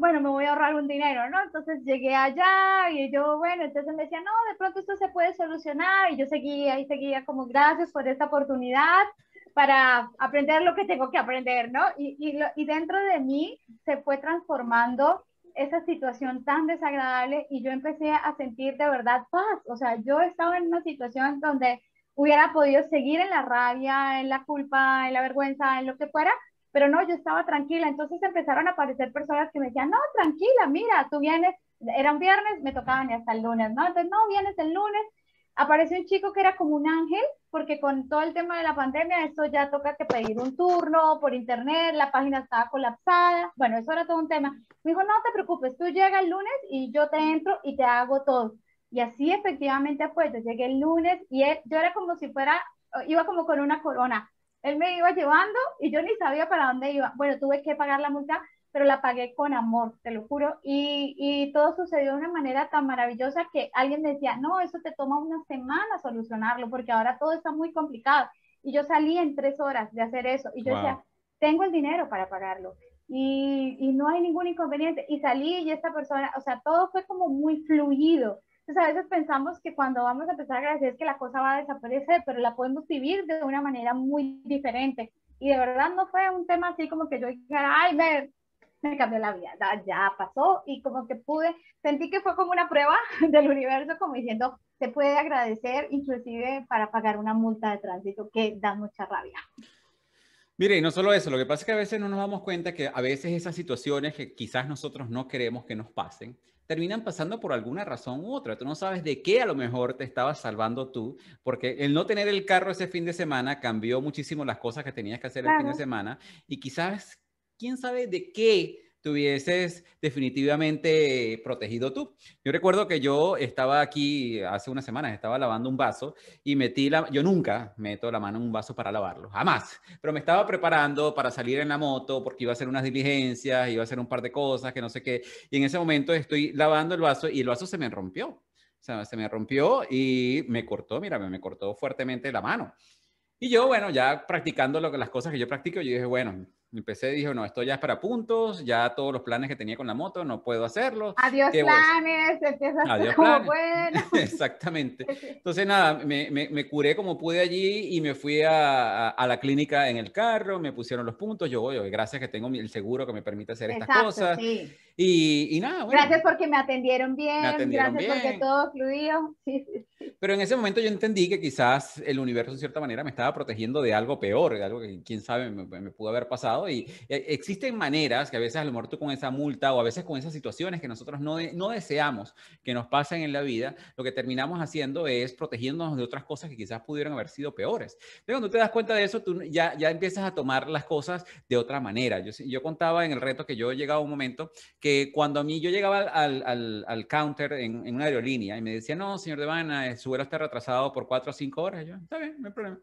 bueno, me voy a ahorrar un dinero, ¿no? Entonces llegué allá y yo, bueno, entonces me decía, no, de pronto esto se puede solucionar y yo seguía y seguía como gracias por esta oportunidad para aprender lo que tengo que aprender, ¿no? Y, y, y dentro de mí se fue transformando esa situación tan desagradable y yo empecé a sentir de verdad paz, o sea, yo estaba en una situación donde hubiera podido seguir en la rabia, en la culpa, en la vergüenza, en lo que fuera, pero no, yo estaba tranquila. Entonces empezaron a aparecer personas que me decían, no, tranquila, mira, tú vienes, era un viernes, me tocaban y hasta el lunes, ¿no? Entonces, no, vienes el lunes. Apareció un chico que era como un ángel, porque con todo el tema de la pandemia, eso ya toca que pedir un turno por internet, la página estaba colapsada, bueno, eso era todo un tema. Me dijo, no te preocupes, tú llega el lunes y yo te entro y te hago todo. Y así efectivamente fue, yo llegué el lunes y e, yo era como si fuera, iba como con una corona, él me iba llevando y yo ni sabía para dónde iba. Bueno, tuve que pagar la multa, pero la pagué con amor, te lo juro. Y, todo sucedió de una manera tan maravillosa que alguien decía, no, eso te toma una semana solucionarlo, porque ahora todo está muy complicado. Y yo salí en tres horas de hacer eso. Y yo decía, tengo el dinero para pagarlo. Y, y, no hay ningún inconveniente. Y salí y esta persona, o sea, todo fue como muy fluido. Entonces a veces pensamos que cuando vamos a empezar a agradecer es que la cosa va a desaparecer, pero la podemos vivir de una manera muy diferente. Y de verdad no fue un tema así como que yo dije, ay, me, me cambió la vida, ya, ya, pasó y como que pude, sentí que fue como una prueba [LAUGHS] del universo, como diciendo, se puede agradecer inclusive para pagar una multa de tránsito que da mucha rabia. Mire, y no solo eso, lo que pasa es que a veces no nos damos cuenta que a veces esas situaciones que quizás nosotros no queremos que nos pasen, terminan pasando por alguna razón u otra. Tú no sabes de qué a lo mejor te estabas salvando tú, porque el no tener el carro ese fin de semana cambió muchísimo las cosas que tenías que hacer el fin de semana y quizás, quién sabe de qué ...tuvieses definitivamente protegido tú. Yo recuerdo que yo estaba aquí hace unas semanas, estaba lavando un vaso y metí la, yo nunca meto la mano en un vaso para lavarlo, jamás, pero me estaba preparando para salir en la moto porque iba a hacer unas diligencias, iba a hacer un par de cosas, que no sé qué, y en ese momento estoy lavando el vaso y el vaso se me rompió, o sea, se me rompió y me cortó, mira, me cortó fuertemente la mano. Y yo, bueno, ya practicando las cosas que yo practico, yo dije, bueno, Empecé, dije, no, esto ya es para puntos, ya todos los planes que tenía con la moto, no puedo hacerlos Adiós planes, empiezas Adiós planes. [LAUGHS] Exactamente. Entonces, nada, me, me, curé como pude allí y me fui a, la clínica en el carro, me pusieron los puntos, yo, voy gracias que tengo el seguro que me permite hacer estas cosas. Sí. Y, y nada, bueno. Gracias porque me atendieron bien, gracias porque todo fluyó. [LAUGHS] Pero en ese momento yo entendí que quizás el universo, en cierta manera, me estaba protegiendo de algo peor, de algo que quién sabe me, pudo haber pasado. Y eh, existen maneras que a veces, a lo mejor tú con esa multa o a veces con esas situaciones que nosotros no, no deseamos que nos pasen en la vida, lo que terminamos haciendo es protegiéndonos de otras cosas que quizás pudieran haber sido peores. Pero cuando te das cuenta de eso, tú ya, ya empiezas a tomar las cosas de otra manera. Yo, yo contaba en el reto que yo llegaba a un momento que cuando a mí yo llegaba al, al, al counter en, en, una aerolínea y me decía, no, señor Devana, eh, su vuelo está retrasado por cuatro o cinco horas, yo, está bien, no hay problema.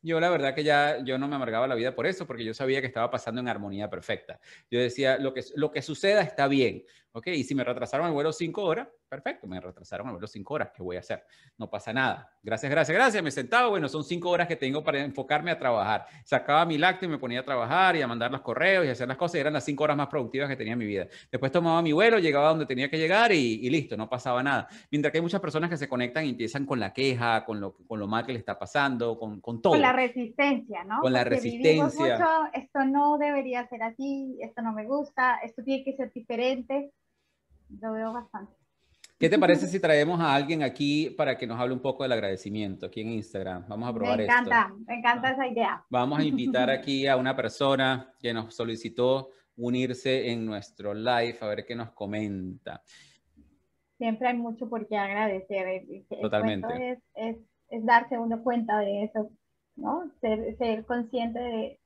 Yo la verdad que ya yo no me amargaba la vida por eso, porque yo sabía que estaba pasando en armonía perfecta. Yo decía, lo que, lo que suceda está bien. ¿Ok? Y si me retrasaron el vuelo cinco horas, perfecto, me retrasaron el vuelo cinco horas, ¿qué voy a hacer? No pasa nada. Gracias, gracias, gracias. Me sentaba, bueno, son cinco horas que tengo para enfocarme a trabajar. Sacaba mi lácteo y me ponía a trabajar y a mandar los correos y a hacer las cosas. eran las cinco horas más productivas que tenía en mi vida. Después tomaba mi vuelo, llegaba donde tenía que llegar y, listo, no pasaba nada. Mientras que hay muchas personas que se conectan y empiezan con la queja, con lo, con lo mal que le está pasando, con, con todo. Con la resistencia, ¿no? Con la resistencia. esto no debería ser así, esto no me gusta, esto tiene que ser diferente lo veo bastante. ¿Qué te parece si traemos a alguien aquí para que nos hable un poco del agradecimiento aquí en Instagram? Vamos a probar esto. Me encanta, me encanta esa idea. Vamos a invitar [LAUGHS] aquí a una persona que nos solicitó unirse en nuestro live a ver qué nos comenta. Siempre hay mucho por qué agradecer. Totalmente. Es, darse uno cuenta de eso, ¿no? Ser, consciente de,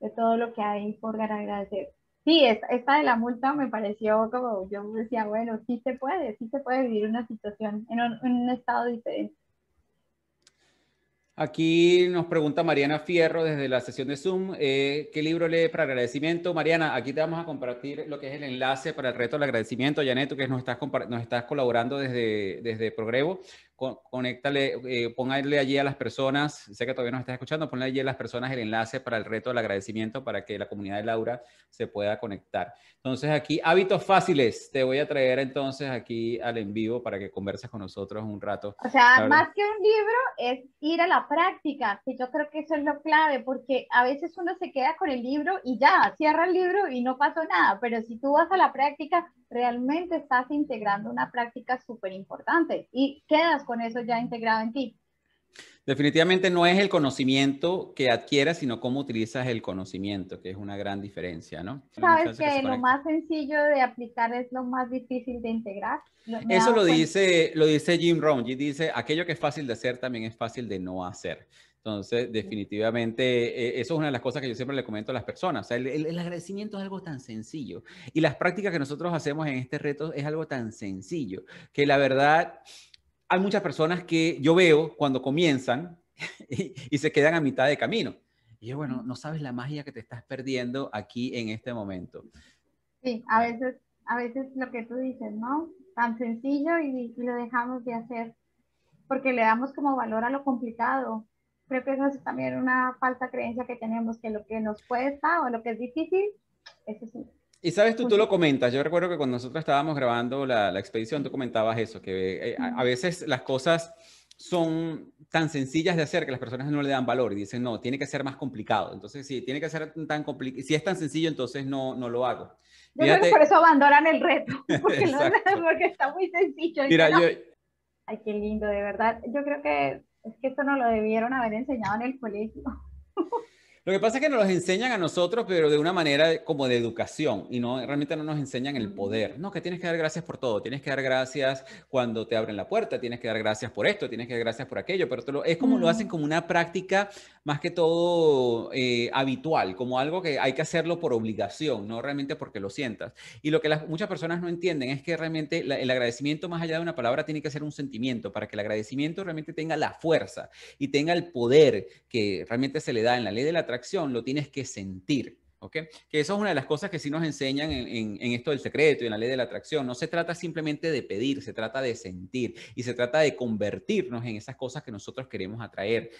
de todo lo que hay por agradecer sí, esta, de la multa me pareció como, yo decía, bueno, sí se puede, sí se puede vivir una situación en un, estado diferente. Aquí nos pregunta Mariana Fierro desde la sesión de Zoom, eh, ¿qué libro lee para agradecimiento? Mariana, aquí te vamos a compartir lo que es el enlace para el reto del agradecimiento, Janet, tú que nos estás, nos estás colaborando desde, desde Progrevo conéctale, eh, póngale allí a las personas, sé que todavía nos estás escuchando, ponle allí a las personas el enlace para el reto del agradecimiento para que la comunidad de Laura se pueda conectar. Entonces aquí, hábitos fáciles, te voy a traer entonces aquí al en vivo para que converses con nosotros un rato. O sea, más que un libro es ir a la práctica, que yo creo que eso es lo clave, porque a veces uno se queda con el libro y ya, cierra el libro y no pasó nada, pero si tú vas a la práctica, realmente estás integrando una práctica súper importante y quedas con eso ya integrado en ti. Definitivamente no es el conocimiento que adquieras, sino cómo utilizas el conocimiento, que es una gran diferencia, ¿no? Sabes que, lo más sencillo de aplicar es lo más difícil de integrar. Eso lo dice, lo dice Jim Rohn. y dice, aquello que es fácil de hacer también es fácil de no hacer. Entonces, definitivamente, e, e, eso es una de las cosas que yo siempre le comento a las personas. el, el, agradecimiento es algo tan sencillo. Y las prácticas que nosotros hacemos en este reto es algo tan sencillo, que la verdad, hay muchas personas que yo veo cuando comienzan [LAUGHS] y, se quedan a mitad de camino. Y yo, bueno, no sabes la magia que te estás perdiendo aquí en este momento. Sí, a veces, a veces lo que tú dices, ¿no? Tan sencillo y, y lo dejamos de hacer porque le damos como valor a lo complicado. Creo que eso es también una falsa creencia que tenemos, que lo que nos cuesta o lo que es difícil, eso es y sabes, tú, tú lo comentas, yo recuerdo que cuando nosotros estábamos grabando la, la expedición, tú comentabas eso, que eh, a, veces las cosas son tan sencillas de hacer que las personas no le dan valor y dicen, no, tiene que ser más complicado. Entonces, si tiene que ser tan complicado, si es tan sencillo, entonces no, no lo hago. Yo creo que por eso abandonan el reto, [LAUGHS] [LAUGHS] [LAUGHS] porque, está muy sencillo. Mira, yo... Ay, qué lindo, de verdad. Yo creo que es que esto no lo debieron haber enseñado en el colegio. Lo que pasa es que nos los enseñan a nosotros, pero de una manera como de educación y no realmente no nos enseñan el poder. No, que tienes que dar gracias por todo, tienes que dar gracias cuando te abren la puerta, tienes que dar gracias por esto, tienes que dar gracias por aquello, pero lo, es como lo hacen como una práctica más que todo eh, habitual, como algo que hay que hacerlo por obligación, no realmente porque lo sientas. Y lo que las, muchas personas no entienden es que realmente el agradecimiento más allá de una palabra tiene que ser un sentimiento para que el agradecimiento realmente tenga la fuerza y tenga el poder que realmente se le da en la ley de la lo tienes que sentir. ¿ok? Que eso es una de las cosas que sí nos enseñan en, esto del secreto y en la ley de la atracción. No se trata simplemente de pedir, se trata de sentir y se trata de convertirnos en esas cosas que nosotros queremos atraer.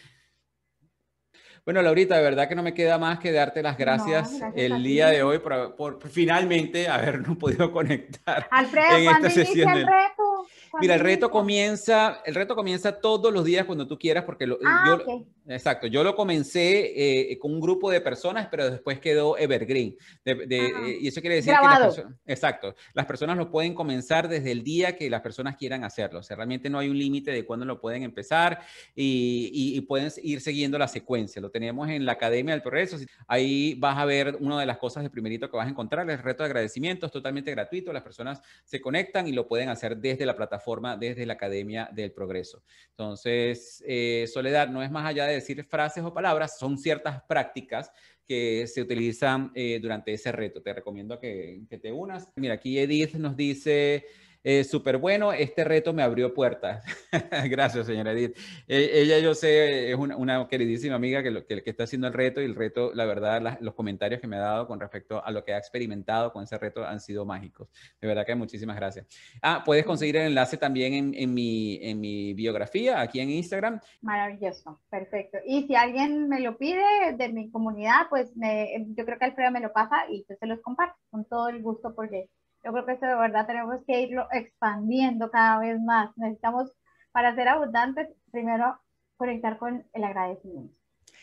Bueno, Laurita, de verdad que no me queda más que darte las gracias, el día de hoy por, finalmente habernos [LAUGHS] podido conectar. Alfredo, en esta sesión reto? Mira, el reto comienza, el reto comienza todos los días cuando tú quieras, porque ah, yo, exacto, yo lo comencé eh, con un grupo de personas, pero después quedó evergreen. Ah, eh, y eso quiere decir que las personas, exacto, las personas lo pueden comenzar desde el día que las personas quieran hacerlo. O sea, realmente no hay un límite de cuándo lo pueden empezar y, y, pueden ir siguiendo la secuencia. Lo tenemos en la Academia del Progreso. Ahí vas a ver una de las cosas de primerito que vas a encontrar, el reto de agradecimiento, es totalmente gratuito. Las personas se conectan y lo pueden hacer desde la plataforma forma desde la Academia del Progreso. Entonces, eh, Soledad no es más allá de decir frases o palabras, son ciertas prácticas que se utilizan eh, durante ese reto. Te recomiendo que, que te unas. Mira, aquí Edith nos dice eh, súper bueno, este reto me abrió puertas. [LAUGHS] Gracias, señora Edith. E-, ella, yo sé, es una, queridísima amiga que, que, está haciendo el reto y el reto, la verdad, los comentarios que me ha dado con respecto a lo que ha experimentado con ese reto han sido mágicos. De verdad que muchísimas gracias. Ah, puedes conseguir el enlace también en, en mi, en mi biografía, aquí en Instagram. Maravilloso, perfecto. Y si alguien me lo pide de mi comunidad, pues yo creo que Alfredo me lo pasa y yo se los comparto con todo el gusto porque yo creo que esto de verdad tenemos que irlo expandiendo cada vez más. Necesitamos, para ser abundantes, primero conectar con el agradecimiento.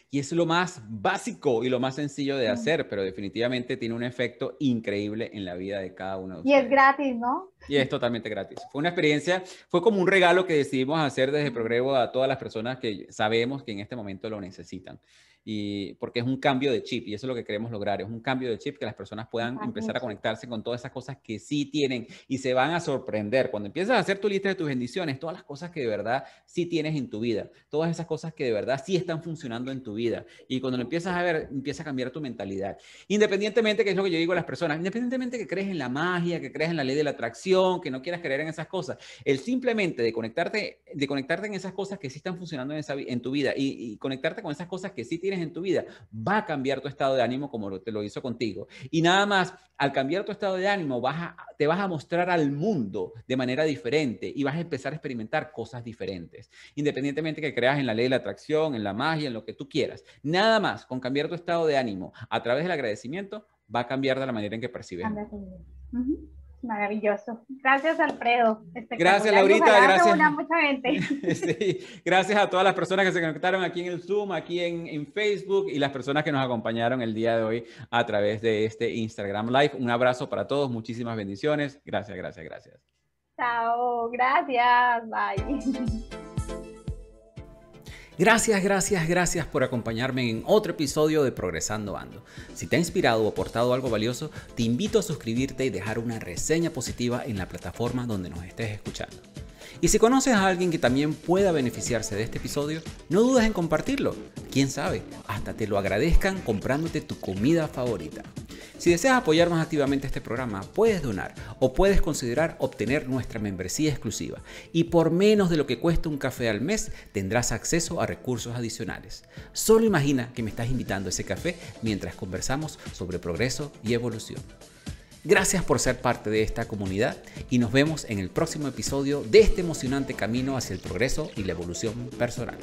Y es lo más básico y lo más sencillo de hacer, pero definitivamente tiene un efecto increíble en la vida de cada uno de Y es gratis, ¿no? Y es totalmente gratis. Fue una experiencia, fue como un regalo que decidimos hacer desde Progreso a todas las personas que sabemos que en este momento lo necesitan y porque es un cambio de chip y eso es lo que queremos lograr, es un cambio de chip que las personas puedan empezar a conectarse con todas esas cosas que sí tienen y se van a sorprender. Cuando empiezas a hacer tu lista de tus bendiciones, todas las cosas que de verdad sí tienes en tu vida, todas esas cosas que de verdad sí están funcionando en tu vida y cuando lo empiezas a ver, empieza a cambiar tu mentalidad. Independientemente, que es lo que yo digo a las personas, independientemente que crees en la magia, que crees en la ley de la atracción, que no quieras creer en esas cosas, el simplemente de conectarte, de conectarte en esas cosas que sí están funcionando en, esa, en tu vida y, y conectarte con esas cosas que sí tienes en tu vida va a cambiar tu estado de ánimo como te lo hizo contigo. Y nada más, al cambiar tu estado de ánimo, vas te vas a mostrar al mundo de manera diferente y vas a empezar a experimentar cosas diferentes, independientemente que creas en la ley de la atracción, en la magia, en lo que tú quieras. Nada más, con cambiar tu estado de ánimo a través del agradecimiento, va a cambiar de la manera en que percibes. Maravilloso. Gracias, Alfredo. Gracias, Laurita. Gracias. A [LAUGHS] gracias a todas las personas que se conectaron aquí en el Zoom, aquí en, en, Facebook y las personas que nos acompañaron el día de hoy a través de este Instagram Live. Un abrazo para todos. Muchísimas bendiciones. Gracias, gracias, gracias. Chao. Gracias. Bye. [LAUGHS] Gracias, gracias, gracias por acompañarme en otro episodio de Progresando Ando. Si te ha inspirado o aportado algo valioso, te invito a suscribirte y dejar una reseña positiva en la plataforma donde nos estés escuchando. Y si conoces a alguien que también pueda beneficiarse de este episodio, no dudes en compartirlo. Quién sabe, hasta te lo agradezcan comprándote tu comida favorita. Si deseas apoyarnos activamente este programa, puedes donar o puedes considerar obtener nuestra membresía exclusiva. Y por menos de lo que cuesta un café al mes, tendrás acceso a recursos adicionales. Solo imagina que me estás invitando a ese café mientras conversamos sobre progreso y evolución. Gracias por ser parte de esta comunidad y nos vemos en el próximo episodio de este emocionante camino hacia el progreso y la evolución personal.